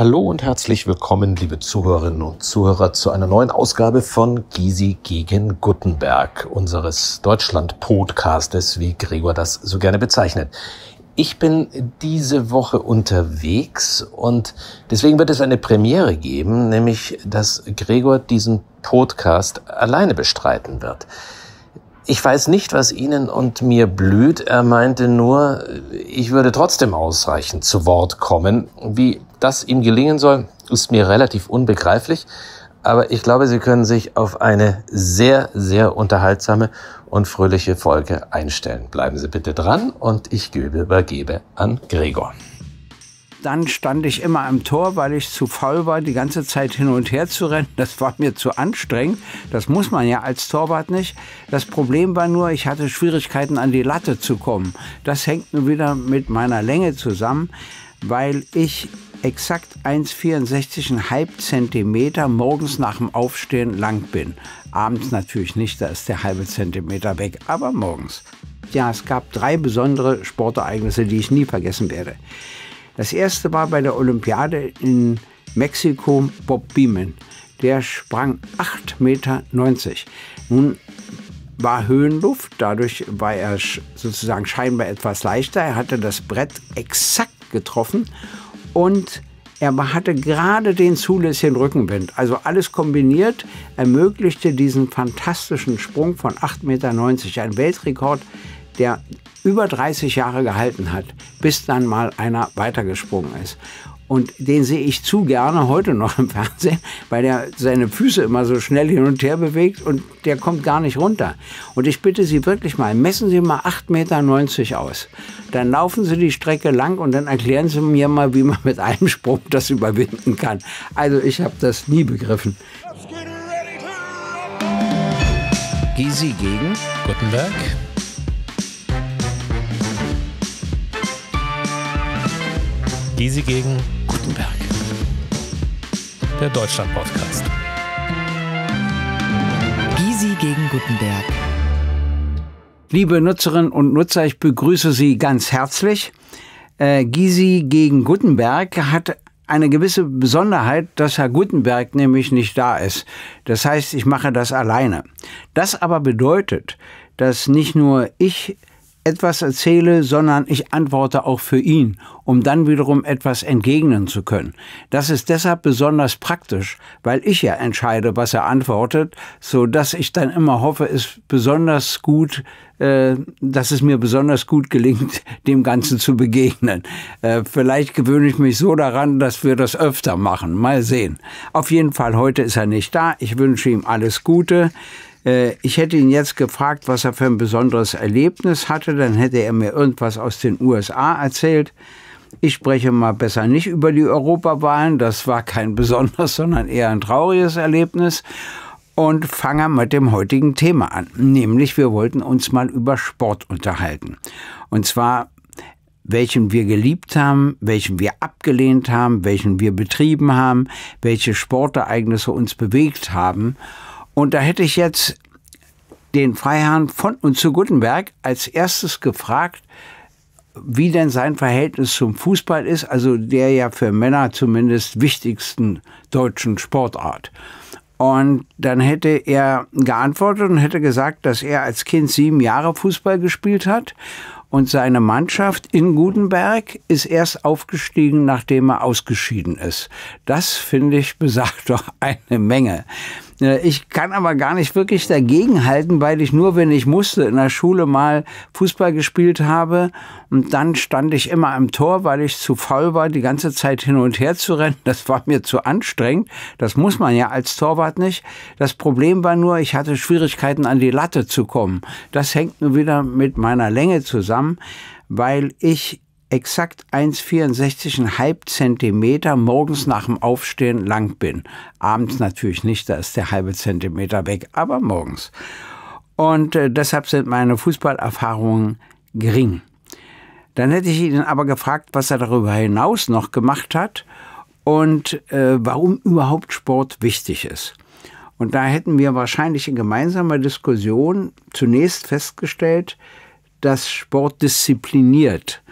Hallo und herzlich willkommen, liebe Zuhörerinnen und Zuhörer, zu einer neuen Ausgabe von Gysi gegen Gutenberg, unseres Deutschland-Podcastes, wie Gregor das so gerne bezeichnet. Ich bin diese Woche unterwegs und deswegen wird es eine Premiere geben, nämlich dass Gregor diesen Podcast alleine bestreiten wird. Ich weiß nicht, was Ihnen und mir blüht. Er meinte nur, ich würde trotzdem ausreichend zu Wort kommen, wie das ihm gelingen soll, ist mir relativ unbegreiflich. Aber ich glaube, Sie können sich auf eine sehr, sehr unterhaltsame und fröhliche Folge einstellen. Bleiben Sie bitte dran und ich übergebe an Gregor. Dann stand ich immer am Tor, weil ich zu faul war, die ganze Zeit hin und her zu rennen. Das war mir zu anstrengend. Das muss man ja als Torwart nicht. Das Problem war nur, ich hatte Schwierigkeiten, an die Latte zu kommen. Das hängt nun wieder mit meiner Länge zusammen, weil ich exakt 1,64,5 Zentimeter morgens nach dem Aufstehen lang bin. Abends natürlich nicht, da ist der halbe Zentimeter weg, aber morgens. Ja, es gab drei besondere Sportereignisse, die ich nie vergessen werde. Das erste war bei der Olympiade in Mexiko Bob Beeman. Der sprang 8,90 Meter. Nun war Höhenluft, dadurch war er sozusagen scheinbar etwas leichter. Er hatte das Brett exakt getroffen und er hatte gerade den zulässigen Rückenwind. Also alles kombiniert ermöglichte diesen fantastischen Sprung von 8,90 Meter, ein Weltrekord, der über 30 Jahre gehalten hat, bis dann mal einer weitergesprungen ist. Und den sehe ich zu gerne heute noch im Fernsehen, weil er seine Füße immer so schnell hin und her bewegt und der kommt gar nicht runter. Und ich bitte Sie wirklich mal, messen Sie mal 8,90 Meter aus. Dann laufen Sie die Strecke lang und dann erklären Sie mir mal, wie man mit einem Sprung das überwinden kann. Also ich habe das nie begriffen. Gysi gegen Gutenberg. Gysi gegen Gutenberg. Der Deutschland-Podcast. Gysi gegen Gutenberg. Liebe Nutzerinnen und Nutzer, ich begrüße Sie ganz herzlich. Äh, Gysi gegen Gutenberg hat eine gewisse Besonderheit, dass Herr Gutenberg nämlich nicht da ist. Das heißt, ich mache das alleine. Das aber bedeutet, dass nicht nur ich etwas erzähle, sondern ich antworte auch für ihn, um dann wiederum etwas entgegnen zu können. Das ist deshalb besonders praktisch, weil ich ja entscheide, was er antwortet, so dass ich dann immer hoffe, es besonders gut, äh, dass es mir besonders gut gelingt, dem Ganzen zu begegnen. Äh, vielleicht gewöhne ich mich so daran, dass wir das öfter machen. Mal sehen. Auf jeden Fall heute ist er nicht da. Ich wünsche ihm alles Gute. Äh, ich hätte ihn jetzt gefragt, was er für ein besonderes Erlebnis hatte, dann hätte er mir irgendwas aus den USA erzählt. Ich spreche mal besser nicht über die Europawahlen, das war kein besonderes, sondern eher ein trauriges Erlebnis. Und fange mit dem heutigen Thema an, nämlich wir wollten uns mal über Sport unterhalten. Und zwar welchen wir geliebt haben, welchen wir abgelehnt haben, welchen wir betrieben haben, welche Sportereignisse uns bewegt haben. Und da hätte ich jetzt den Freiherrn von und zu Gutenberg als erstes gefragt, wie denn sein Verhältnis zum Fußball ist, also der ja für Männer zumindest wichtigsten deutschen Sportart. Und dann hätte er geantwortet und hätte gesagt, dass er als Kind sieben Jahre Fußball gespielt hat und seine Mannschaft in Gutenberg ist erst aufgestiegen, nachdem er ausgeschieden ist. Das finde ich besagt doch eine Menge. Äh, ich kann aber gar nicht wirklich dagegenhalten, weil ich nur, wenn ich musste, in der Schule mal Fußball gespielt habe und dann stand ich immer am Tor, weil ich zu faul war, die ganze Zeit hin und her zu rennen. Das war mir zu anstrengend. Das muss man ja als Torwart nicht. Das Problem war nur, ich hatte Schwierigkeiten, an die Latte zu kommen. Das hängt nur wieder mit meiner Länge zusammen, weil ich exakt 1,64,5 Zentimeter morgens nach dem Aufstehen lang bin. Abends natürlich nicht, da ist der halbe Zentimeter weg, aber morgens. Und äh, deshalb sind meine Fußballerfahrungen gering. Dann hätte ich ihn aber gefragt, was er darüber hinaus noch gemacht hat und äh, warum überhaupt Sport wichtig ist. Und da hätten wir wahrscheinlich in gemeinsamer Diskussion zunächst festgestellt, dass Sport diszipliniert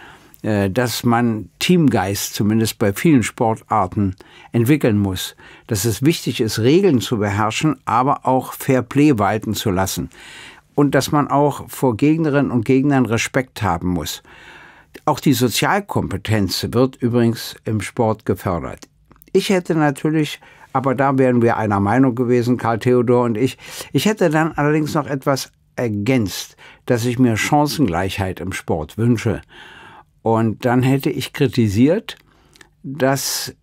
äh, dass man Teamgeist zumindest bei vielen Sportarten entwickeln muss, dass es wichtig ist, Regeln zu beherrschen, aber auch Fair Play walten zu lassen und dass man auch vor Gegnerinnen und Gegnern Respekt haben muss. Auch die Sozialkompetenz wird übrigens im Sport gefördert. Ich hätte natürlich, aber da wären wir einer Meinung gewesen, Karl Theodor und ich, ich hätte dann allerdings noch etwas ergänzt, dass ich mir Chancengleichheit im Sport wünsche. Und dann hätte ich kritisiert, dass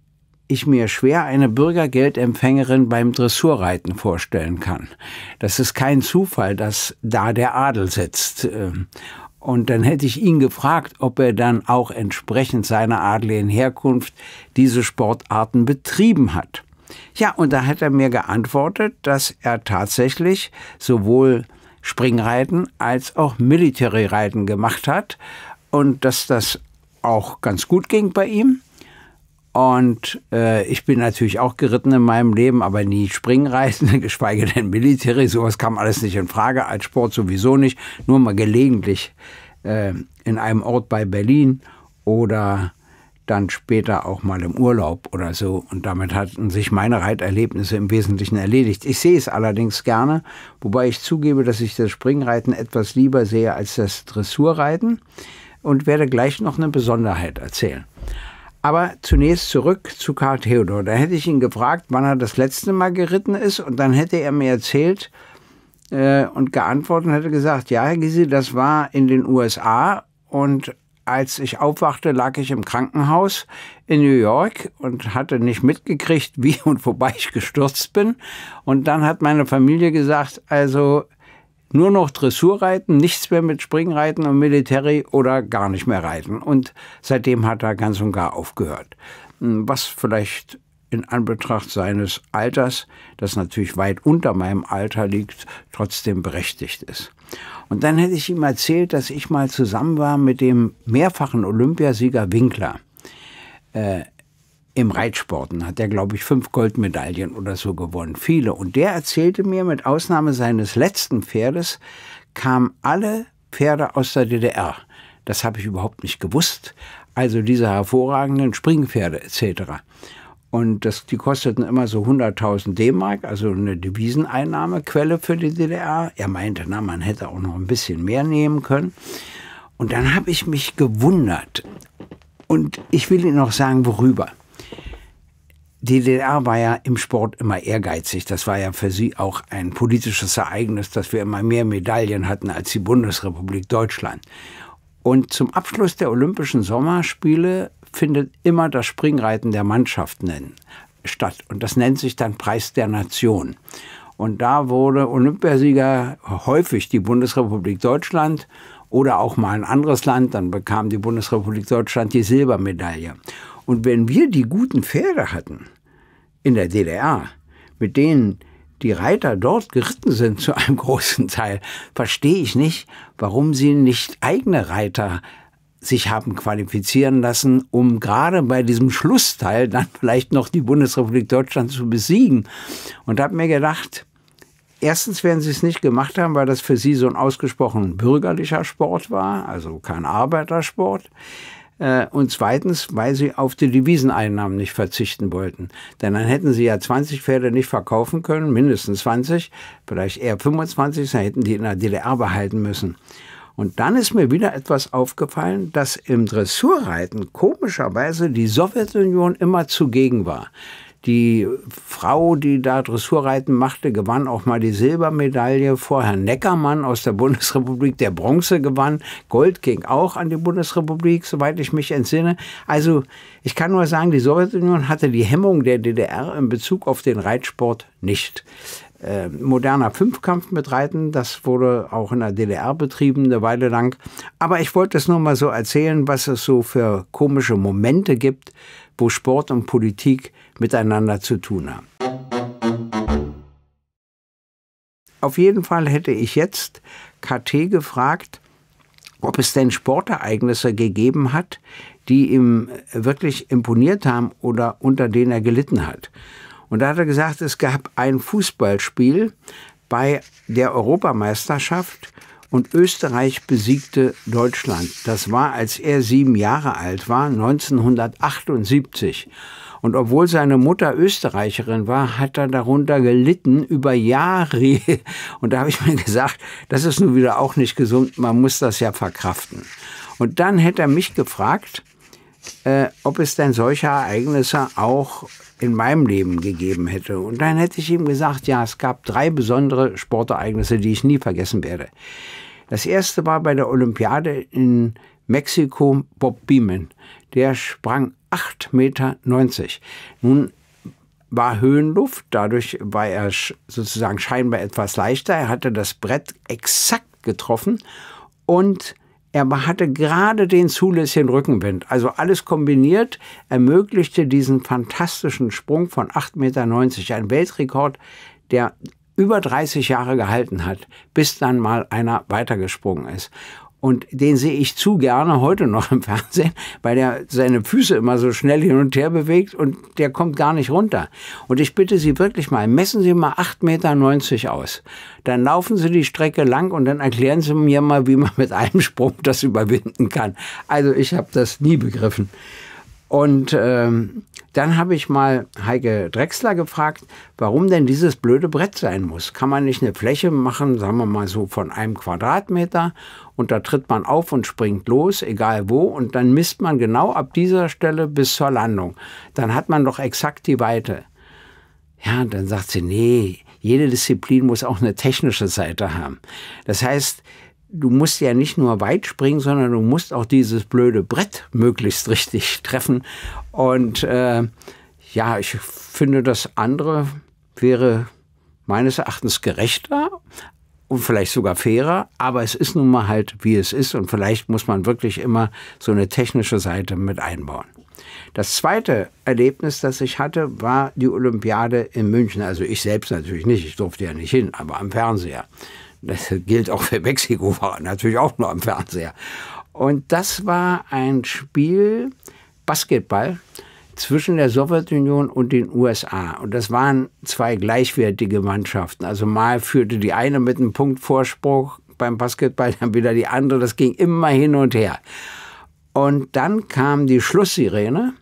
ich mir schwer eine Bürgergeldempfängerin beim Dressurreiten vorstellen kann. Das ist kein Zufall, dass da der Adel sitzt. Ähm, und dann hätte ich ihn gefragt, ob er dann auch entsprechend seiner adligen Herkunft diese Sportarten betrieben hat. Ja, und da hat er mir geantwortet, dass er tatsächlich sowohl Springreiten als auch Militärreiten gemacht hat und dass das auch ganz gut ging bei ihm. Und äh, ich bin natürlich auch geritten in meinem Leben, aber nie Springreiten, geschweige denn Military. Sowas kam alles nicht in Frage, als Sport sowieso nicht. Nur mal gelegentlich äh, in einem Ort bei Berlin oder dann später auch mal im Urlaub oder so. Und damit hatten sich meine Reiterlebnisse im Wesentlichen erledigt. Ich sehe es allerdings gerne, wobei ich zugebe, dass ich das Springreiten etwas lieber sehe als das Dressurreiten und werde gleich noch eine Besonderheit erzählen. Aber zunächst zurück zu Karl Theodor. Da hätte ich ihn gefragt, wann er das letzte Mal geritten ist und dann hätte er mir erzählt äh, und geantwortet und hätte gesagt, ja, Herr Gysi, das war in den USA und als ich aufwachte, lag ich im Krankenhaus in New York und hatte nicht mitgekriegt, wie und wobei ich gestürzt bin. Und dann hat meine Familie gesagt, also nur noch Dressurreiten, nichts mehr mit Springreiten und Military oder gar nicht mehr reiten. Und seitdem hat er ganz und gar aufgehört. Hm, was vielleicht in Anbetracht seines Alters, das natürlich weit unter meinem Alter liegt, trotzdem berechtigt ist. Und dann hätte ich ihm erzählt, dass ich mal zusammen war mit dem mehrfachen Olympiasieger Winkler. Äh, im Reitsporten hat er, glaube ich, fünf Goldmedaillen oder so gewonnen. Viele. Und der erzählte mir, mit Ausnahme seines letzten Pferdes, kamen alle Pferde aus der DDR. Das habe ich überhaupt nicht gewusst. Also diese hervorragenden Springpferde etc. Und das, die kosteten immer so 100.000 D-Mark, also eine Deviseneinnahmequelle für die DDR. Er meinte, na, man hätte auch noch ein bisschen mehr nehmen können. Und dann habe ich mich gewundert. Und ich will Ihnen noch sagen, worüber. Die DDR war ja im Sport immer ehrgeizig. Das war ja für sie auch ein politisches Ereignis, dass wir immer mehr Medaillen hatten als die Bundesrepublik Deutschland. Und zum Abschluss der Olympischen Sommerspiele findet immer das Springreiten der Mannschaften statt. Und das nennt sich dann Preis der Nation. Und da wurde Olympiasieger häufig die Bundesrepublik Deutschland oder auch mal ein anderes Land. Dann bekam die Bundesrepublik Deutschland die Silbermedaille. Und wenn wir die guten Pferde hatten in der DDR, mit denen die Reiter dort geritten sind zu einem großen Teil, verstehe ich nicht, warum sie nicht eigene Reiter sich haben qualifizieren lassen, um gerade bei diesem Schlussteil dann vielleicht noch die Bundesrepublik Deutschland zu besiegen. Und habe mir gedacht, erstens werden sie es nicht gemacht haben, weil das für sie so ein ausgesprochen bürgerlicher Sport war, also kein Arbeitersport. Äh, und zweitens, weil sie auf die Deviseneinnahmen nicht verzichten wollten. Denn dann hätten sie ja 20 Pferde nicht verkaufen können, mindestens 20, vielleicht eher 25, dann hätten die in der DDR behalten müssen. Und dann ist mir wieder etwas aufgefallen, dass im Dressurreiten komischerweise die Sowjetunion immer zugegen war. Die Frau, die da Dressurreiten machte, gewann auch mal die Silbermedaille vor Herrn Neckermann aus der Bundesrepublik, der Bronze gewann. Gold ging auch an die Bundesrepublik, soweit ich mich entsinne. Also ich kann nur sagen, die Sowjetunion hatte die Hemmung der DDR in Bezug auf den Reitsport nicht. Äh, moderner Fünfkampf mit Reiten. Das wurde auch in der DDR betrieben, eine Weile lang. Aber ich wollte es nur mal so erzählen, was es so für komische Momente gibt, wo Sport und Politik miteinander zu tun haben. Auf jeden Fall hätte ich jetzt KT gefragt, ob es denn Sportereignisse gegeben hat, die ihm wirklich imponiert haben oder unter denen er gelitten hat. Und da hat er gesagt, es gab ein Fußballspiel bei der Europameisterschaft und Österreich besiegte Deutschland. Das war, als er sieben Jahre alt war, 1978. Und obwohl seine Mutter Österreicherin war, hat er darunter gelitten über Jahre. Und da habe ich mir gesagt, das ist nun wieder auch nicht gesund, man muss das ja verkraften. Und dann hätte er mich gefragt, äh, ob es denn solche Ereignisse auch in meinem Leben gegeben hätte. Und dann hätte ich ihm gesagt, ja, es gab drei besondere Sportereignisse, die ich nie vergessen werde. Das erste war bei der Olympiade in Mexiko Bob Beeman. Der sprang 8,90 Meter. Nun war Höhenluft, dadurch war er sozusagen scheinbar etwas leichter. Er hatte das Brett exakt getroffen und er hatte gerade den zulässigen Rückenwind. Also alles kombiniert ermöglichte diesen fantastischen Sprung von 8,90 Meter, ein Weltrekord, der über 30 Jahre gehalten hat, bis dann mal einer weitergesprungen ist. Und den sehe ich zu gerne heute noch im Fernsehen, weil der seine Füße immer so schnell hin und her bewegt und der kommt gar nicht runter. Und ich bitte Sie wirklich mal, messen Sie mal 8,90 Meter aus. Dann laufen Sie die Strecke lang und dann erklären Sie mir mal, wie man mit einem Sprung das überwinden kann. Also ich habe das nie begriffen. Und ähm, dann habe ich mal Heike Drechsler gefragt, warum denn dieses blöde Brett sein muss. Kann man nicht eine Fläche machen, sagen wir mal so von einem Quadratmeter und da tritt man auf und springt los, egal wo, und dann misst man genau ab dieser Stelle bis zur Landung. Dann hat man doch exakt die Weite. Ja, und dann sagt sie, nee, jede Disziplin muss auch eine technische Seite haben. Das heißt, du musst ja nicht nur weit springen, sondern du musst auch dieses blöde Brett möglichst richtig treffen. Und äh, ja, ich finde, das andere wäre meines Erachtens gerechter und vielleicht sogar fairer, aber es ist nun mal halt, wie es ist und vielleicht muss man wirklich immer so eine technische Seite mit einbauen. Das zweite Erlebnis, das ich hatte, war die Olympiade in München. Also ich selbst natürlich nicht, ich durfte ja nicht hin, aber am Fernseher. Das gilt auch für Mexiko, war natürlich auch nur am Fernseher. Und das war ein Spiel Basketball zwischen der Sowjetunion und den USA. Und das waren zwei gleichwertige Mannschaften. Also mal führte die eine mit einem Punktvorsprung beim Basketball, dann wieder die andere. Das ging immer hin und her. Und dann kam die Schlusssirene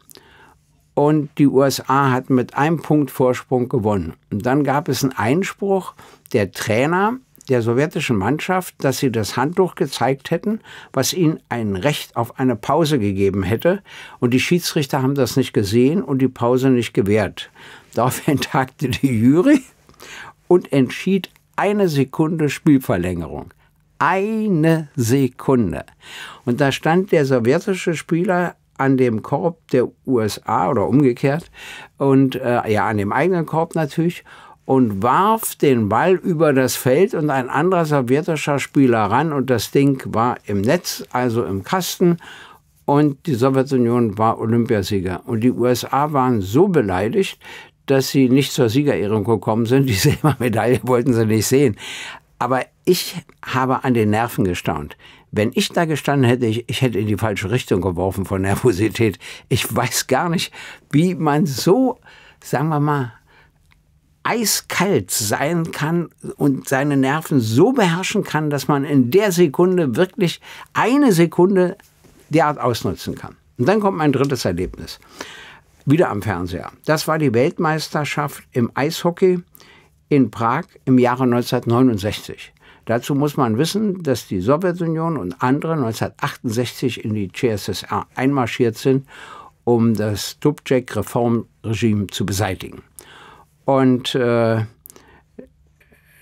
und die USA hatten mit einem Punkt Vorsprung gewonnen. Und dann gab es einen Einspruch. Der Trainer der sowjetischen Mannschaft, dass sie das Handtuch gezeigt hätten, was ihnen ein Recht auf eine Pause gegeben hätte. Und die Schiedsrichter haben das nicht gesehen und die Pause nicht gewährt. Daraufhin tagte die Jury und entschied eine Sekunde Spielverlängerung. Eine Sekunde. Und da stand der sowjetische Spieler an dem Korb der USA oder umgekehrt und äh, ja, an dem eigenen Korb natürlich und warf den Ball über das Feld und ein anderer sowjetischer Spieler ran und das Ding war im Netz, also im Kasten und die Sowjetunion war Olympiasieger. Und die USA waren so beleidigt, dass sie nicht zur Siegerehrung gekommen sind. Die Silbermedaille wollten sie nicht sehen. Aber ich habe an den Nerven gestaunt. Wenn ich da gestanden hätte, ich, ich hätte in die falsche Richtung geworfen von Nervosität. Ich weiß gar nicht, wie man so, sagen wir mal, eiskalt sein kann und seine Nerven so beherrschen kann, dass man in der Sekunde wirklich eine Sekunde derart ausnutzen kann. Und dann kommt mein drittes Erlebnis. Wieder am Fernseher. Das war die Weltmeisterschaft im Eishockey in Prag im Jahre 1969. Dazu muss man wissen, dass die Sowjetunion und andere 1968 in die CSSR einmarschiert sind, um das Dubček-Reformregime zu beseitigen. Und äh,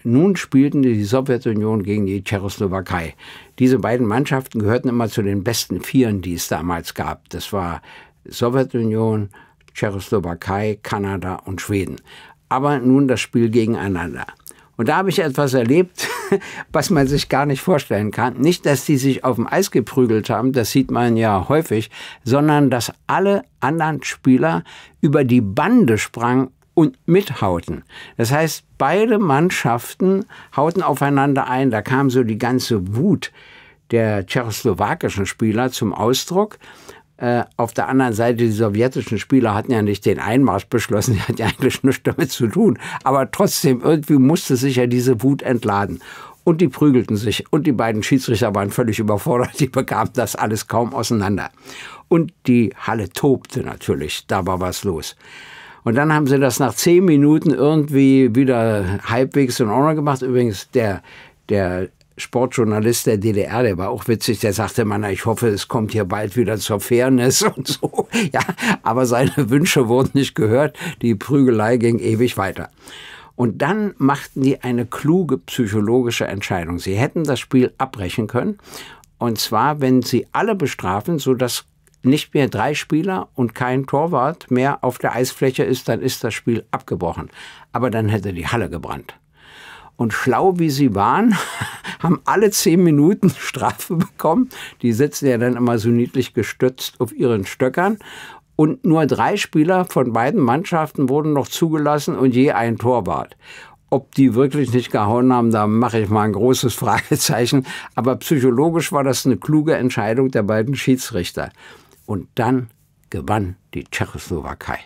nun spielten die Sowjetunion gegen die Tschechoslowakei. Diese beiden Mannschaften gehörten immer zu den besten Vieren, die es damals gab. Das war Sowjetunion, Tschechoslowakei, Kanada und Schweden. Aber nun das Spiel gegeneinander. Und da habe ich etwas erlebt, was man sich gar nicht vorstellen kann. Nicht, dass die sich auf dem Eis geprügelt haben, das sieht man ja häufig, sondern dass alle anderen Spieler über die Bande sprangen und mithauten. Das heißt, beide Mannschaften hauten aufeinander ein. Da kam so die ganze Wut der tschechoslowakischen Spieler zum Ausdruck. Äh, auf der anderen Seite, die sowjetischen Spieler hatten ja nicht den Einmarsch beschlossen, die hatten ja eigentlich nichts damit zu tun. Aber trotzdem, irgendwie musste sich ja diese Wut entladen. Und die prügelten sich. Und die beiden Schiedsrichter waren völlig überfordert. Die bekamen das alles kaum auseinander. Und die Halle tobte natürlich. Da war was los. Und dann haben sie das nach zehn Minuten irgendwie wieder halbwegs in Ordnung gemacht. Übrigens, der, der Sportjournalist der DDR, der war auch witzig, der sagte, man, ich hoffe, es kommt hier bald wieder zur Fairness und so. Ja, aber seine Wünsche wurden nicht gehört. Die Prügelei ging ewig weiter. Und dann machten die eine kluge psychologische Entscheidung. Sie hätten das Spiel abbrechen können. Und zwar, wenn sie alle bestrafen, sodass nicht mehr drei Spieler und kein Torwart mehr auf der Eisfläche ist, dann ist das Spiel abgebrochen. Aber dann hätte die Halle gebrannt. Und schlau wie sie waren, haben alle zehn Minuten Strafe bekommen. Die sitzen ja dann immer so niedlich gestützt auf ihren Stöckern. Und nur drei Spieler von beiden Mannschaften wurden noch zugelassen und je ein Torwart. Ob die wirklich nicht gehauen haben, da mache ich mal ein großes Fragezeichen. Aber psychologisch war das eine kluge Entscheidung der beiden Schiedsrichter. Und dann gewann die Tschechoslowakei.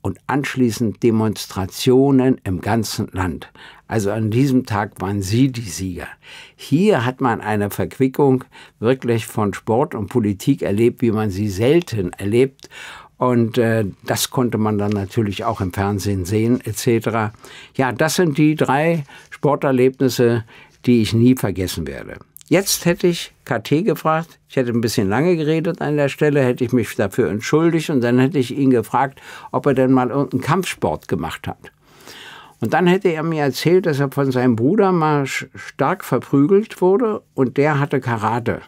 Und anschließend Demonstrationen im ganzen Land. Also an diesem Tag waren sie die Sieger. Hier hat man eine Verquickung wirklich von Sport und Politik erlebt, wie man sie selten erlebt. Und äh, das konnte man dann natürlich auch im Fernsehen sehen, etc. Ja, das sind die drei Sporterlebnisse, die ich nie vergessen werde. Jetzt hätte ich KT gefragt, ich hätte ein bisschen lange geredet an der Stelle, hätte ich mich dafür entschuldigt und dann hätte ich ihn gefragt, ob er denn mal irgendeinen Kampfsport gemacht hat. Und dann hätte er mir erzählt, dass er von seinem Bruder mal stark verprügelt wurde und der hatte Karate.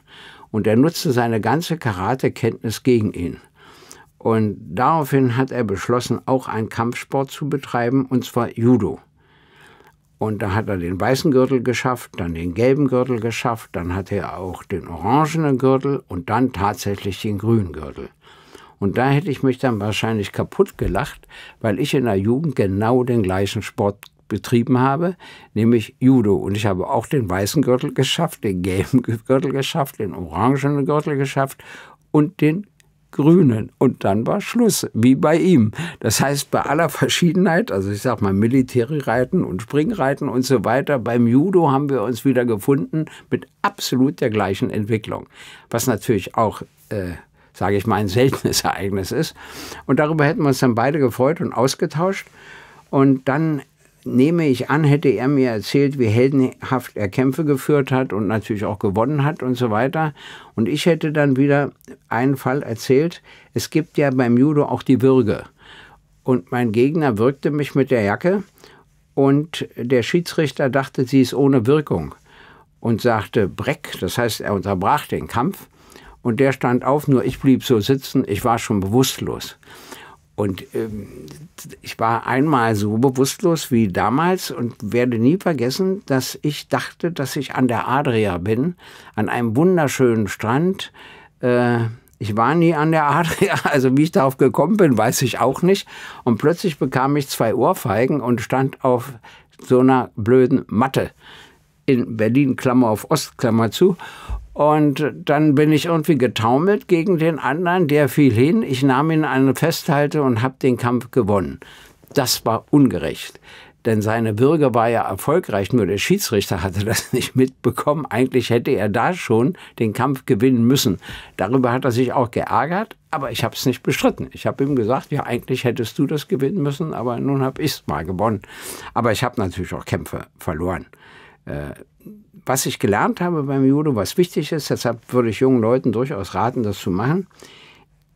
Und er nutzte seine ganze Karatekenntnis gegen ihn. Und daraufhin hat er beschlossen, auch einen Kampfsport zu betreiben, und zwar Judo. Und da hat er den weißen Gürtel geschafft, dann den gelben Gürtel geschafft, dann hat er auch den orangenen Gürtel und dann tatsächlich den grünen Gürtel. Und da hätte ich mich dann wahrscheinlich kaputt gelacht, weil ich in der Jugend genau den gleichen Sport betrieben habe, nämlich Judo. Und ich habe auch den weißen Gürtel geschafft, den gelben Gürtel geschafft, den orangenen Gürtel geschafft und den Grünen. Und dann war Schluss, wie bei ihm. Das heißt, bei aller Verschiedenheit, also ich sag mal Militärreiten und Springreiten und so weiter, beim Judo haben wir uns wieder gefunden mit absolut der gleichen Entwicklung. Was natürlich auch, äh, sage ich mal, ein seltenes Ereignis ist. Und darüber hätten wir uns dann beide gefreut und ausgetauscht. Und dann nehme ich an, hätte er mir erzählt, wie heldenhaft er Kämpfe geführt hat und natürlich auch gewonnen hat und so weiter. Und ich hätte dann wieder einen Fall erzählt, es gibt ja beim Judo auch die Würge. Und mein Gegner würgte mich mit der Jacke und der Schiedsrichter dachte, sie ist ohne Wirkung und sagte Breck, das heißt, er unterbrach den Kampf und der stand auf, nur ich blieb so sitzen, ich war schon bewusstlos. Und ähm, ich war einmal so bewusstlos wie damals und werde nie vergessen, dass ich dachte, dass ich an der Adria bin, an einem wunderschönen Strand. Äh, ich war nie an der Adria, also wie ich darauf gekommen bin, weiß ich auch nicht. Und plötzlich bekam ich zwei Ohrfeigen und stand auf so einer blöden Matte in Berlin, Klammer auf Ost, Klammer zu. Und dann bin ich irgendwie getaumelt gegen den anderen, der fiel hin. Ich nahm ihn an eine Festhalte und habe den Kampf gewonnen. Das war ungerecht. Denn seine Bürge war ja erfolgreich, nur der Schiedsrichter hatte das nicht mitbekommen. Eigentlich hätte er da schon den Kampf gewinnen müssen. Darüber hat er sich auch geärgert, aber ich habe es nicht bestritten. Ich habe ihm gesagt, ja, eigentlich hättest du das gewinnen müssen, aber nun habe ich es mal gewonnen. Aber ich habe natürlich auch Kämpfe verloren. Äh, was ich gelernt habe beim Judo, was wichtig ist, deshalb würde ich jungen Leuten durchaus raten, das zu machen,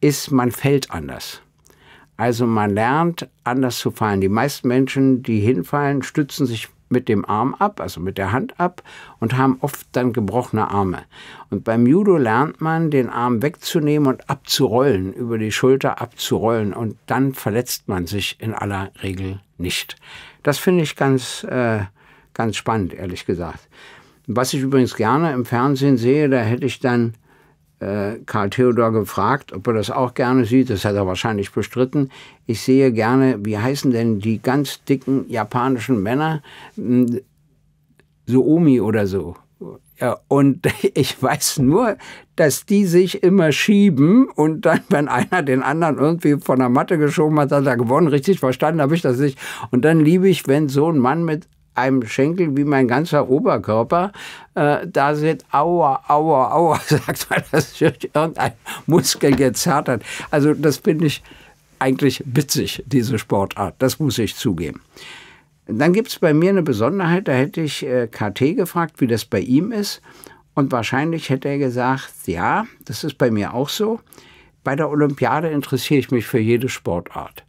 ist, man fällt anders. Also man lernt, anders zu fallen. Die meisten Menschen, die hinfallen, stützen sich mit dem Arm ab, also mit der Hand ab und haben oft dann gebrochene Arme. Und beim Judo lernt man, den Arm wegzunehmen und abzurollen, über die Schulter abzurollen und dann verletzt man sich in aller Regel nicht. Das finde ich ganz, äh, ganz spannend, ehrlich gesagt. Was ich übrigens gerne im Fernsehen sehe, da hätte ich dann äh, Karl Theodor gefragt, ob er das auch gerne sieht. Das hat er wahrscheinlich bestritten. Ich sehe gerne, wie heißen denn die ganz dicken japanischen Männer? Hm, Suomi oder so. Ja, und ich weiß nur, dass die sich immer schieben und dann, wenn einer den anderen irgendwie von der Matte geschoben hat, hat er gewonnen. Richtig verstanden habe ich das nicht. Und dann liebe ich, wenn so ein Mann mit einem Schenkel wie mein ganzer Oberkörper. Äh, da sind aua, aua, aua, sagt man, dass irgendein Muskel gezerrt hat. Also das finde ich eigentlich witzig, diese Sportart. Das muss ich zugeben. Dann gibt es bei mir eine Besonderheit, da hätte ich äh, KT gefragt, wie das bei ihm ist. Und wahrscheinlich hätte er gesagt, ja, das ist bei mir auch so. Bei der Olympiade interessiere ich mich für jede Sportart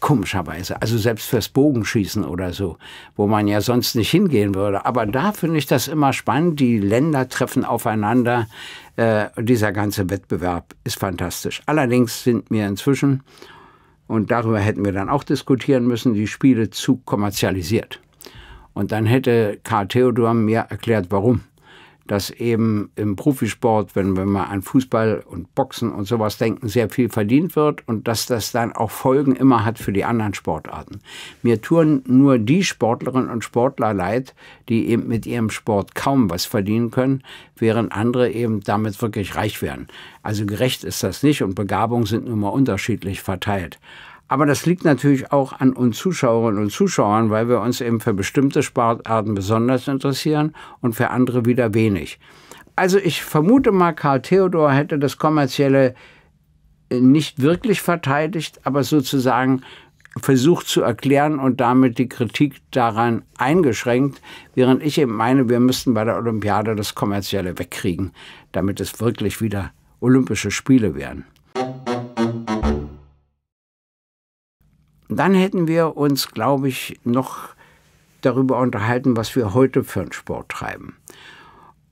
komischerweise. Also selbst fürs Bogenschießen oder so, wo man ja sonst nicht hingehen würde. Aber da finde ich das immer spannend. Die Länder treffen aufeinander. Äh, dieser ganze Wettbewerb ist fantastisch. Allerdings sind mir inzwischen, und darüber hätten wir dann auch diskutieren müssen, die Spiele zu kommerzialisiert. Und dann hätte Karl Theodor mir erklärt, warum dass eben im Profisport, wenn, wenn wir an Fußball und Boxen und sowas denken, sehr viel verdient wird und dass das dann auch Folgen immer hat für die anderen Sportarten. Mir tun nur die Sportlerinnen und Sportler leid, die eben mit ihrem Sport kaum was verdienen können, während andere eben damit wirklich reich werden. Also gerecht ist das nicht und Begabungen sind nun mal unterschiedlich verteilt. Aber das liegt natürlich auch an uns Zuschauerinnen und Zuschauern, weil wir uns eben für bestimmte Sportarten besonders interessieren und für andere wieder wenig. Also ich vermute mal, Karl Theodor hätte das kommerzielle nicht wirklich verteidigt, aber sozusagen versucht zu erklären und damit die Kritik daran eingeschränkt, während ich eben meine, wir müssten bei der Olympiade das Kommerzielle wegkriegen, damit es wirklich wieder Olympische Spiele werden. Dann hätten wir uns, glaube ich, noch darüber unterhalten, was wir heute für einen Sport treiben.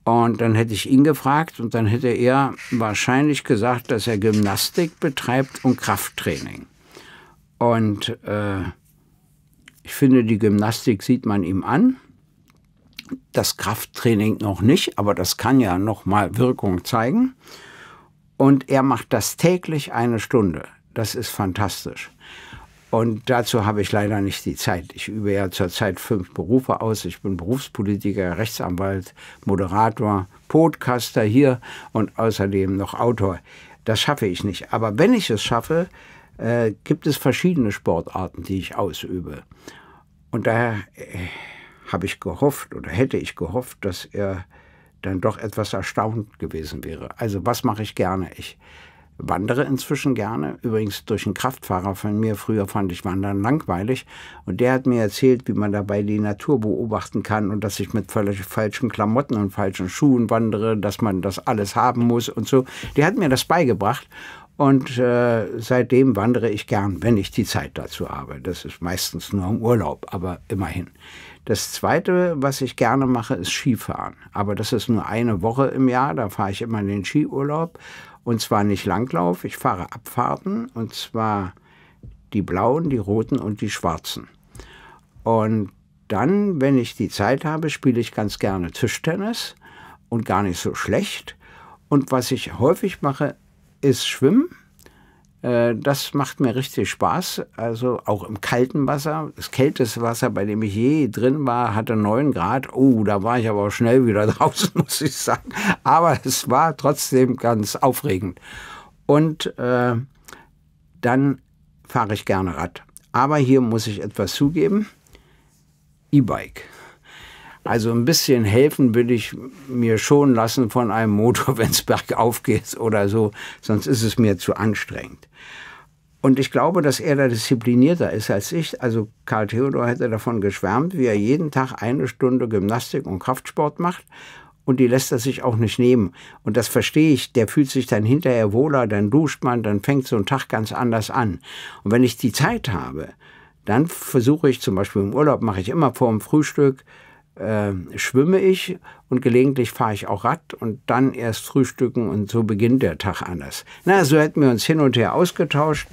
Und dann hätte ich ihn gefragt und dann hätte er wahrscheinlich gesagt, dass er Gymnastik betreibt und Krafttraining. Und äh, ich finde, die Gymnastik sieht man ihm an. Das Krafttraining noch nicht, aber das kann ja noch mal Wirkung zeigen. Und er macht das täglich eine Stunde. Das ist fantastisch. Und dazu habe ich leider nicht die Zeit. Ich übe ja zurzeit fünf Berufe aus. Ich bin Berufspolitiker, Rechtsanwalt, Moderator, Podcaster hier und außerdem noch Autor. Das schaffe ich nicht. Aber wenn ich es schaffe, äh, gibt es verschiedene Sportarten, die ich ausübe. Und daher äh, habe ich gehofft oder hätte ich gehofft, dass er dann doch etwas erstaunt gewesen wäre. Also was mache ich gerne? Ich wandere inzwischen gerne, übrigens durch einen Kraftfahrer von mir. Früher fand ich Wandern langweilig und der hat mir erzählt, wie man dabei die Natur beobachten kann und dass ich mit völlig falschen Klamotten und falschen Schuhen wandere, dass man das alles haben muss und so. Der hat mir das beigebracht und äh, seitdem wandere ich gern, wenn ich die Zeit dazu habe. Das ist meistens nur im Urlaub, aber immerhin. Das Zweite, was ich gerne mache, ist Skifahren. Aber das ist nur eine Woche im Jahr. Da fahre ich immer in den Skiurlaub. Und zwar nicht Langlauf, ich fahre Abfahrten und zwar die blauen, die roten und die schwarzen. Und dann, wenn ich die Zeit habe, spiele ich ganz gerne Tischtennis und gar nicht so schlecht. Und was ich häufig mache, ist Schwimmen äh, das macht mir richtig Spaß. Also auch im kalten Wasser. Das kälteste Wasser, bei dem ich je drin war, hatte 9 Grad. Oh, da war ich aber auch schnell wieder draußen, muss ich sagen. Aber es war trotzdem ganz aufregend. Und äh, dann fahre ich gerne Rad. Aber hier muss ich etwas zugeben. E-Bike. Also ein bisschen helfen will ich mir schon lassen von einem Motor, wenn es bergauf geht oder so, sonst ist es mir zu anstrengend. Und ich glaube, dass er da disziplinierter ist als ich. Also Karl Theodor hätte davon geschwärmt, wie er jeden Tag eine Stunde Gymnastik und Kraftsport macht und die lässt er sich auch nicht nehmen. Und das verstehe ich. Der fühlt sich dann hinterher wohler, dann duscht man, dann fängt so ein Tag ganz anders an. Und wenn ich die Zeit habe, dann versuche ich zum Beispiel im Urlaub, mache ich immer vor dem Frühstück ähm, schwimme ich und gelegentlich fahre ich auch Rad und dann erst frühstücken und so beginnt der Tag anders. Na, so hätten wir uns hin und her ausgetauscht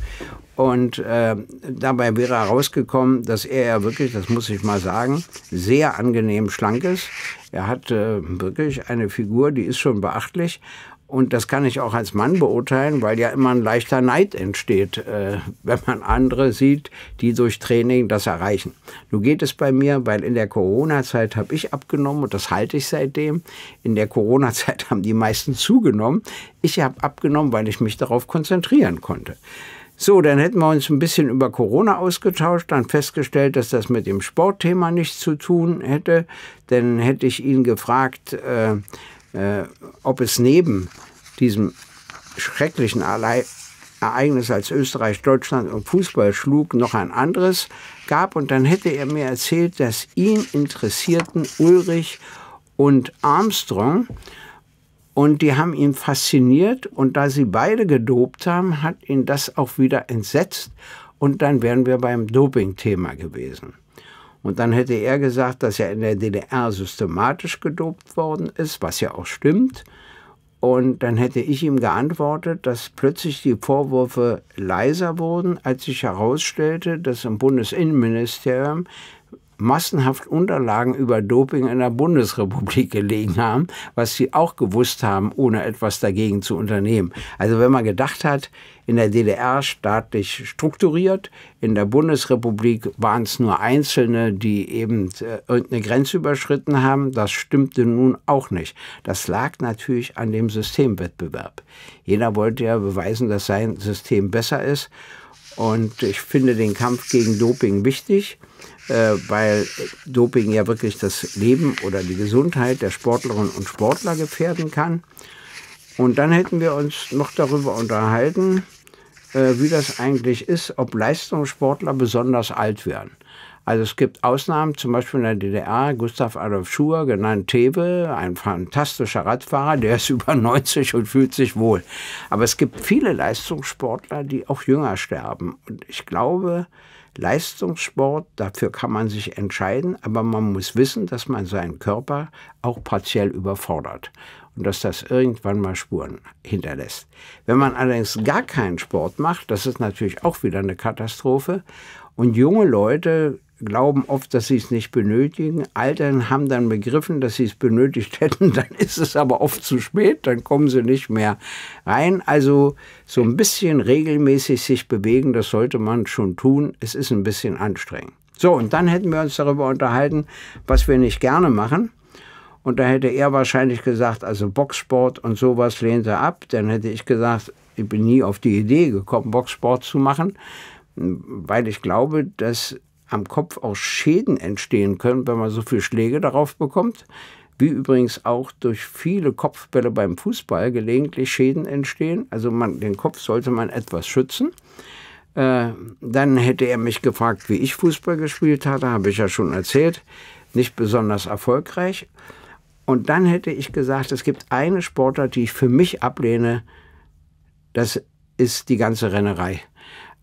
und äh, dabei wäre herausgekommen, dass er ja wirklich, das muss ich mal sagen, sehr angenehm schlank ist. Er hat äh, wirklich eine Figur, die ist schon beachtlich und das kann ich auch als Mann beurteilen, weil ja immer ein leichter Neid entsteht, äh, wenn man andere sieht, die durch Training das erreichen. Nun geht es bei mir, weil in der Corona-Zeit habe ich abgenommen und das halte ich seitdem. In der Corona-Zeit haben die meisten zugenommen. Ich habe abgenommen, weil ich mich darauf konzentrieren konnte. So, dann hätten wir uns ein bisschen über Corona ausgetauscht, dann festgestellt, dass das mit dem Sportthema nichts zu tun hätte. Dann hätte ich ihn gefragt, äh, äh, ob es neben diesem schrecklichen Ereignis, als Österreich Deutschland und Fußball schlug, noch ein anderes gab. Und dann hätte er mir erzählt, dass ihn interessierten Ulrich und Armstrong. Und die haben ihn fasziniert. Und da sie beide gedopt haben, hat ihn das auch wieder entsetzt. Und dann wären wir beim Doping-Thema gewesen. Und dann hätte er gesagt, dass er in der DDR systematisch gedopt worden ist, was ja auch stimmt. Und dann hätte ich ihm geantwortet, dass plötzlich die Vorwürfe leiser wurden, als sich herausstellte, dass im Bundesinnenministerium massenhaft Unterlagen über Doping in der Bundesrepublik gelegen haben, was sie auch gewusst haben, ohne etwas dagegen zu unternehmen. Also wenn man gedacht hat, in der DDR staatlich strukturiert, in der Bundesrepublik waren es nur Einzelne, die eben äh, irgendeine Grenze überschritten haben, das stimmte nun auch nicht. Das lag natürlich an dem Systemwettbewerb. Jeder wollte ja beweisen, dass sein System besser ist. Und ich finde den Kampf gegen Doping wichtig äh, weil Doping ja wirklich das Leben oder die Gesundheit der Sportlerinnen und Sportler gefährden kann. Und dann hätten wir uns noch darüber unterhalten, äh, wie das eigentlich ist, ob Leistungssportler besonders alt werden. Also es gibt Ausnahmen, zum Beispiel in der DDR, Gustav Adolf Schuhr, genannt Tewe, ein fantastischer Radfahrer, der ist über 90 und fühlt sich wohl. Aber es gibt viele Leistungssportler, die auch jünger sterben. Und ich glaube, Leistungssport, dafür kann man sich entscheiden, aber man muss wissen, dass man seinen Körper auch partiell überfordert und dass das irgendwann mal Spuren hinterlässt. Wenn man allerdings gar keinen Sport macht, das ist natürlich auch wieder eine Katastrophe. Und junge Leute glauben oft, dass sie es nicht benötigen. Altern haben dann begriffen, dass sie es benötigt hätten. Dann ist es aber oft zu spät, dann kommen sie nicht mehr rein. Also so ein bisschen regelmäßig sich bewegen, das sollte man schon tun. Es ist ein bisschen anstrengend. So, und dann hätten wir uns darüber unterhalten, was wir nicht gerne machen. Und da hätte er wahrscheinlich gesagt, also Boxsport und sowas lehnt er ab. Dann hätte ich gesagt, ich bin nie auf die Idee gekommen, Boxsport zu machen, weil ich glaube, dass am Kopf auch Schäden entstehen können, wenn man so viele Schläge darauf bekommt, wie übrigens auch durch viele Kopfbälle beim Fußball gelegentlich Schäden entstehen. Also man, den Kopf sollte man etwas schützen. Äh, dann hätte er mich gefragt, wie ich Fußball gespielt hatte, habe ich ja schon erzählt, nicht besonders erfolgreich. Und dann hätte ich gesagt, es gibt eine Sportart, die ich für mich ablehne, das ist die ganze Rennerei.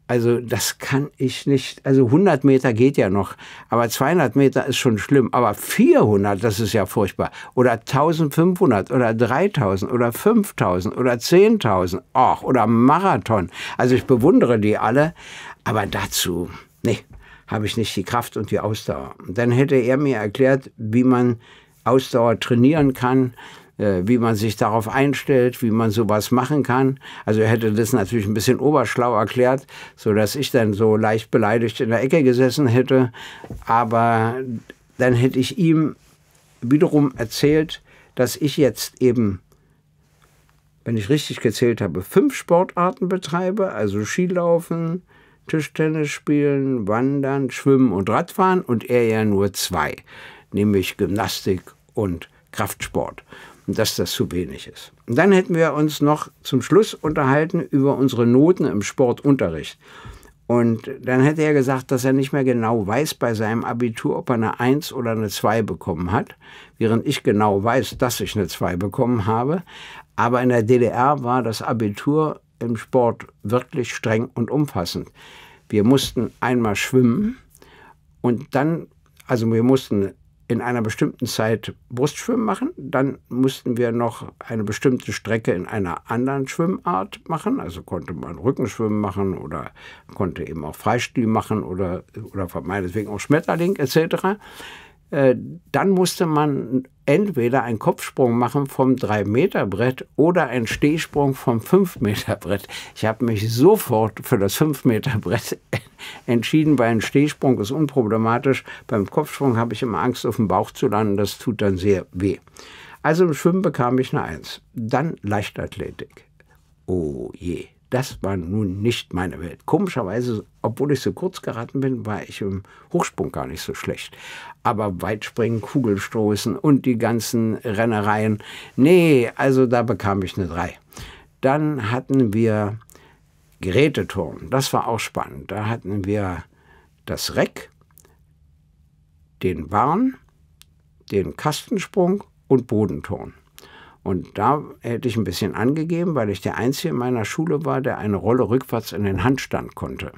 Also das kann ich nicht. Also 100 Meter geht ja noch, aber 200 Meter ist schon schlimm. Aber 400, das ist ja furchtbar. Oder 1500 oder 3000 oder 5000 oder 10.000. Och, oder Marathon. Also ich bewundere die alle, aber dazu, nee, habe ich nicht die Kraft und die Ausdauer. dann hätte er mir erklärt, wie man Ausdauer trainieren kann, äh, wie man sich darauf einstellt, wie man sowas machen kann. Also er hätte das natürlich ein bisschen oberschlau erklärt, so dass ich dann so leicht beleidigt in der Ecke gesessen hätte. Aber dann hätte ich ihm wiederum erzählt, dass ich jetzt eben, wenn ich richtig gezählt habe, fünf Sportarten betreibe, also Skilaufen, Tischtennis spielen, Wandern, Schwimmen und Radfahren und er ja nur zwei, nämlich Gymnastik und Kraftsport dass das zu wenig ist. Und dann hätten wir uns noch zum Schluss unterhalten über unsere Noten im Sportunterricht. Und dann hätte er gesagt, dass er nicht mehr genau weiß bei seinem Abitur, ob er eine 1 oder eine 2 bekommen hat, während ich genau weiß, dass ich eine 2 bekommen habe. Aber in der DDR war das Abitur im Sport wirklich streng und umfassend. Wir mussten einmal schwimmen und dann, also wir mussten in einer bestimmten Zeit Brustschwimmen machen. Dann mussten wir noch eine bestimmte Strecke in einer anderen Schwimmart machen. Also konnte man Rückenschwimmen machen oder konnte eben auch Freistil machen oder, oder meinetwegen auch Schmetterling etc. Äh, dann musste man entweder einen Kopfsprung machen vom 3-Meter-Brett oder einen Stehsprung vom 5-Meter-Brett. Ich habe mich sofort für das 5-Meter-Brett entschieden, weil ein Stehsprung ist unproblematisch. Beim Kopfsprung habe ich immer Angst, auf dem Bauch zu landen. Das tut dann sehr weh. Also im Schwimmen bekam ich eine Eins. Dann Leichtathletik. Oh je das war nun nicht meine Welt. Komischerweise, obwohl ich so kurz geraten bin, war ich im Hochsprung gar nicht so schlecht. Aber Weitspringen, Kugelstoßen und die ganzen Rennereien, nee, also da bekam ich eine 3. Dann hatten wir Geräteturm, das war auch spannend. Da hatten wir das Reck, den Warn, den Kastensprung und Bodenturm. Und da hätte ich ein bisschen angegeben, weil ich der Einzige in meiner Schule war, der eine Rolle rückwärts in den Handstand konnte.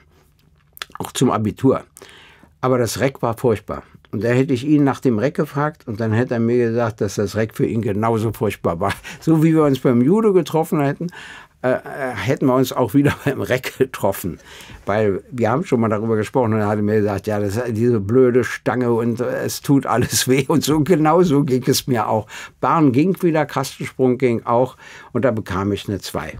Auch zum Abitur. Aber das Reck war furchtbar. Und da hätte ich ihn nach dem Reck gefragt und dann hätte er mir gesagt, dass das Reck für ihn genauso furchtbar war. So wie wir uns beim Judo getroffen hätten, äh, äh, hätten wir uns auch wieder beim Reck getroffen. Weil wir haben schon mal darüber gesprochen und er hat mir gesagt, ja, das ist diese blöde Stange und äh, es tut alles weh. Und so genau so ging es mir auch. Bahn ging wieder, Kastensprung ging auch und da bekam ich eine 2.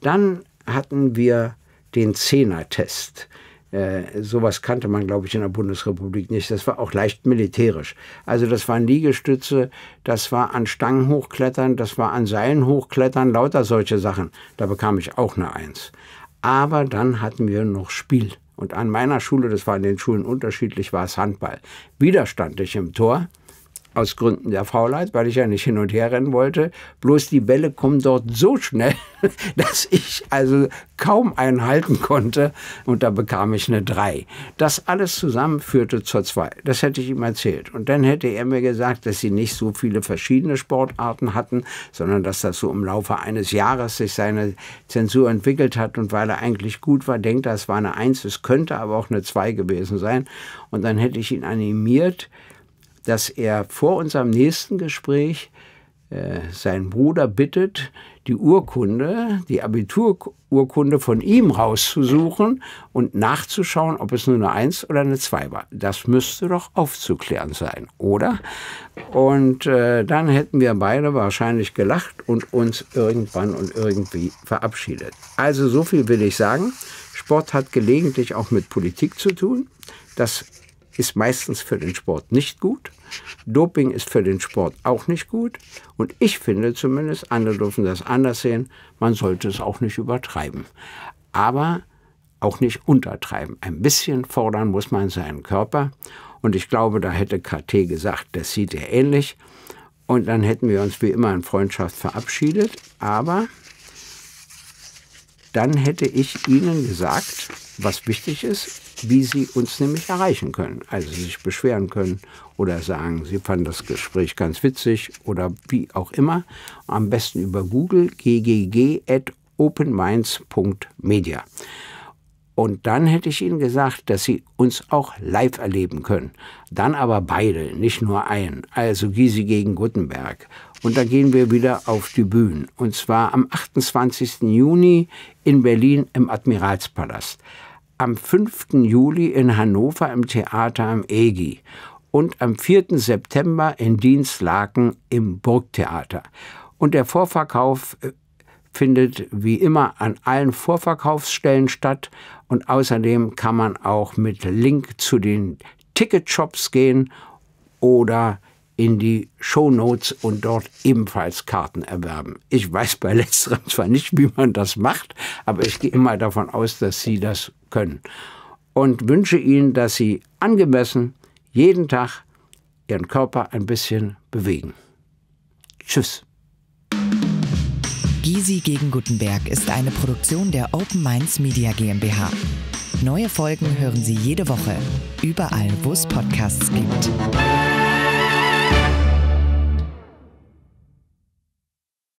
Dann hatten wir den Zehner-Test. Äh, sowas kannte man, glaube ich, in der Bundesrepublik nicht. Das war auch leicht militärisch. Also das waren Liegestütze, das war an Stangen hochklettern, das war an Seilen hochklettern, lauter solche Sachen. Da bekam ich auch eine Eins. Aber dann hatten wir noch Spiel. Und an meiner Schule, das war in den Schulen unterschiedlich, war es Handball. Wieder ich im Tor aus Gründen der Faulheit, weil ich ja nicht hin und her rennen wollte. Bloß die Bälle kommen dort so schnell, dass ich also kaum einen halten konnte und da bekam ich eine Drei. Das alles zusammen führte zur Zwei. Das hätte ich ihm erzählt. Und dann hätte er mir gesagt, dass sie nicht so viele verschiedene Sportarten hatten, sondern dass das so im Laufe eines Jahres sich seine Zensur entwickelt hat und weil er eigentlich gut war, denkt er, es war eine Eins. es könnte aber auch eine Zwei gewesen sein. Und dann hätte ich ihn animiert, dass er vor unserem nächsten Gespräch äh, seinen Bruder bittet, die Urkunde, die Abitururkunde von ihm rauszusuchen und nachzuschauen, ob es nur eine Eins oder eine Zwei war. Das müsste doch aufzuklären sein, oder? Und äh, dann hätten wir beide wahrscheinlich gelacht und uns irgendwann und irgendwie verabschiedet. Also so viel will ich sagen. Sport hat gelegentlich auch mit Politik zu tun. Das ist meistens für den Sport nicht gut. Doping ist für den Sport auch nicht gut. Und ich finde zumindest, andere dürfen das anders sehen, man sollte es auch nicht übertreiben. Aber auch nicht untertreiben. Ein bisschen fordern muss man seinen Körper. Und ich glaube, da hätte KT gesagt, das sieht er ähnlich. Und dann hätten wir uns wie immer in Freundschaft verabschiedet. Aber dann hätte ich Ihnen gesagt, was wichtig ist, wie sie uns nämlich erreichen können. Also sich beschweren können oder sagen, sie fanden das Gespräch ganz witzig oder wie auch immer. Am besten über Google ggg.openminds.media. Und dann hätte ich Ihnen gesagt, dass Sie uns auch live erleben können. Dann aber beide, nicht nur einen. Also Gysi gegen Gutenberg. Und dann gehen wir wieder auf die Bühnen. Und zwar am 28. Juni in Berlin im Admiralspalast am 5. Juli in Hannover im Theater am EGI und am 4. September in Dienstlaken im Burgtheater. Und der Vorverkauf äh, findet wie immer an allen Vorverkaufsstellen statt und außerdem kann man auch mit Link zu den Ticketshops gehen oder in die Shownotes und dort ebenfalls Karten erwerben. Ich weiß bei letzterem zwar nicht, wie man das macht, aber ich gehe immer davon aus, dass Sie das können. Und wünsche Ihnen, dass Sie angemessen jeden Tag Ihren Körper ein bisschen bewegen. Tschüss. Gysi gegen Gutenberg ist eine Produktion der Open Minds Media GmbH. Neue Folgen hören Sie jede Woche, überall, wo es Podcasts gibt.